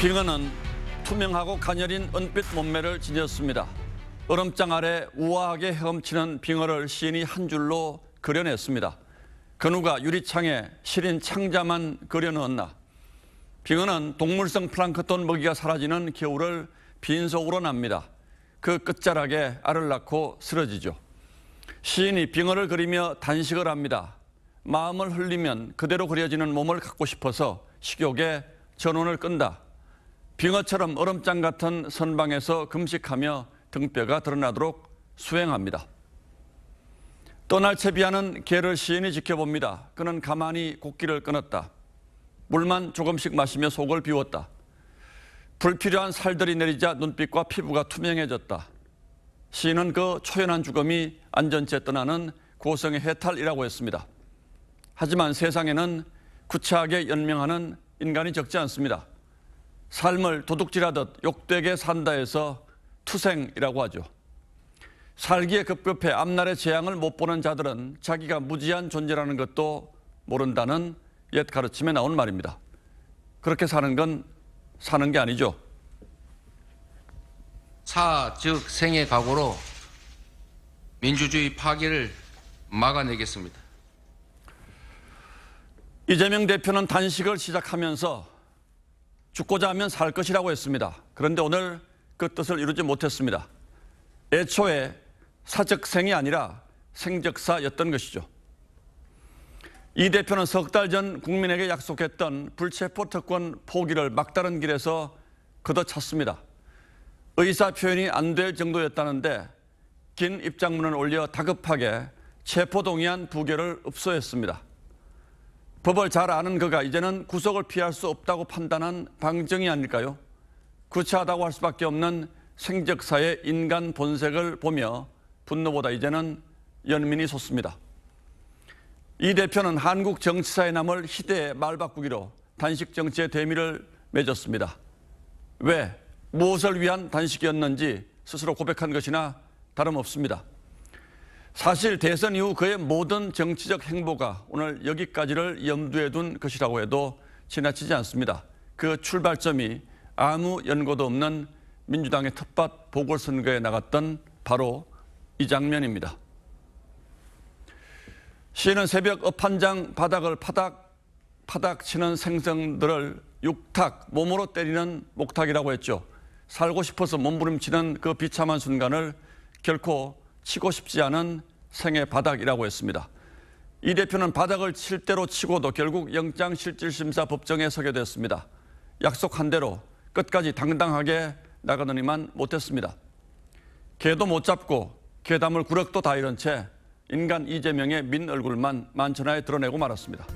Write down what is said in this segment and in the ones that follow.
빙하는 투명하고 가녀린 은빛 몸매를 지녔습니다. 얼음장 아래 우아하게 헤엄치는 빙어를 시인이 한 줄로 그려냈습니다. 그 누가 유리창에 시린 창자만 그려넣었나. 빙어는 동물성 플랑크톤 먹이가 사라지는 겨울을 빈속으로 납니다. 그 끝자락에 알을 낳고 쓰러지죠. 시인이 빙어를 그리며 단식을 합니다. 마음을 흘리면 그대로 그려지는 몸을 갖고 싶어서 식욕에 전원을 끈다. 빙어처럼 얼음장 같은 선방에서 금식하며 등뼈가 드러나도록 수행합니다. 떠날 채비하는 개를 시인이 지켜봅니다. 그는 가만히 곡기를 끊었다. 물만 조금씩 마시며 속을 비웠다. 불필요한 살들이 내리자 눈빛과 피부가 투명해졌다. 시인은 그 초연한 죽음이 안전체 떠나는 고성의 해탈이라고 했습니다. 하지만 세상에는 구차하게 연명하는 인간이 적지 않습니다. 삶을 도둑질하듯 욕되게 산다 해서 투생이라고 하죠. 살기에 급급해 앞날의 재앙을 못 보는 자들은 자기가 무지한 존재라는 것도 모른다는 옛 가르침에 나온 말입니다. 그렇게 사는 건 사는 게 아니죠. 사, 즉 생의 각오로 민주주의 파괴를 막아내겠습니다. 이재명 대표는 단식을 시작하면서 죽고자 하면 살 것이라고 했습니다. 그런데 오늘 그 뜻을 이루지 못했습니다. 애초에 사적생이 아니라 생적사였던 것이죠. 이 대표는 석 달 전 국민에게 약속했던 불체포 특권 포기를 막다른 길에서 걷어 찼습니다. 의사 표현이 안 될 정도였다는데 긴 입장문을 올려 다급하게 체포동의안 부결을 읍소했습니다. 법을 잘 아는 그가 이제는 구속을 피할 수 없다고 판단한 방증이 아닐까요? 구차하다고 할 수밖에 없는 생적사의 인간 본색을 보며 분노보다 이제는 연민이 솟습니다. 이 대표는 한국 정치사의 남을 희대의 말바꾸기로 단식 정치의 대미를 맺었습니다. 왜, 무엇을 위한 단식이었는지 스스로 고백한 것이나 다름없습니다. 사실 대선 이후 그의 모든 정치적 행보가 오늘 여기까지를 염두에 둔 것이라고 해도 지나치지 않습니다. 그 출발점이 아무 연고도 없는 민주당의 텃밭 보궐선거에 나갔던 바로 이 장면입니다. 시인 새벽 업한장 바닥을 파닥 파닥 치는 생선들을 육탁 몸으로 때리는 목탁이라고 했죠. 살고 싶어서 몸부림치는 그 비참한 순간을 결코 치고 싶지 않은 생애 바닥이라고 했습니다. 이 대표는 바닥을 칠 대로 치고도 결국 영장실질심사 법정에 서게 됐습니다. 약속한 대로 끝까지 당당하게 나가느니만 못했습니다. 개도 못 잡고 개담을 구력도 다 잃은 채 인간 이재명의 민 얼굴만 만천하에 드러내고 말았습니다.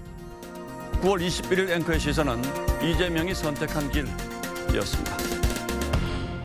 9월 21일 앵커의 시선은 이재명이 선택한 길이었습니다.